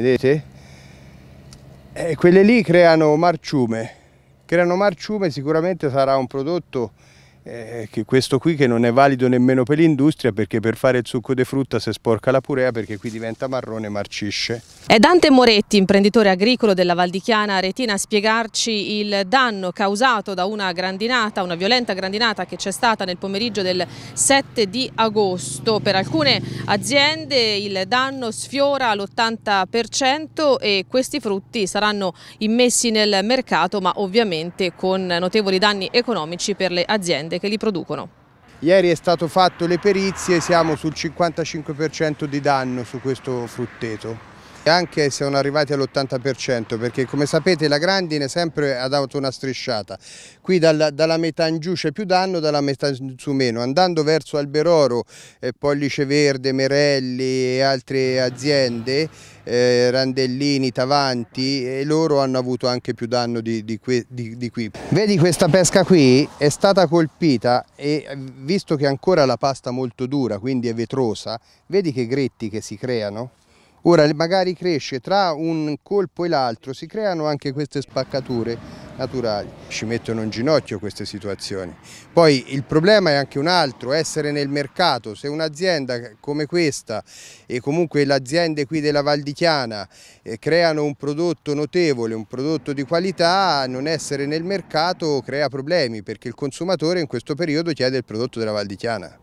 vedete? Eh, quelle lì creano marciume, creano marciume sicuramente sarà un prodotto eh, che questo qui che non è valido nemmeno per l'industria perché per fare il succo di frutta si sporca la purea perché qui diventa marrone e marcisce. È Dante Moretti, imprenditore agricolo della Valdichiana Aretina, a spiegarci il danno causato da una grandinata, una violenta grandinata che c'è stata nel pomeriggio del 7 di agosto. Per alcune aziende il danno sfiora l'80% e questi frutti saranno immessi nel mercato ma ovviamente con notevoli danni economici per le aziende che li producono. Ieri è stato fatto le perizie, siamo sul 55% di danno su questo frutteto. Anche se sono arrivati all'80% perché come sapete la grandine sempre ha dato una strisciata. Qui dalla, dalla metà in giù c'è più danno, dalla metà in su meno. Andando verso Alberoro, eh, Pollice Verde, Merelli e altre aziende, eh, Randellini, Tavanti, e loro hanno avuto anche più danno di, di, qui, di, di qui. Vedi questa pesca qui è stata colpita e visto che ancora la pasta molto dura, quindi è vetrosa, vedi che gretti che si creano? Ora magari cresce tra un colpo e l'altro, si creano anche queste spaccature naturali. Ci mettono in ginocchio queste situazioni. Poi il problema è anche un altro, essere nel mercato. Se un'azienda come questa e comunque le aziende qui della Val di Chiana eh, creano un prodotto notevole, un prodotto di qualità, non essere nel mercato crea problemi perché il consumatore in questo periodo chiede il prodotto della Val di Chiana.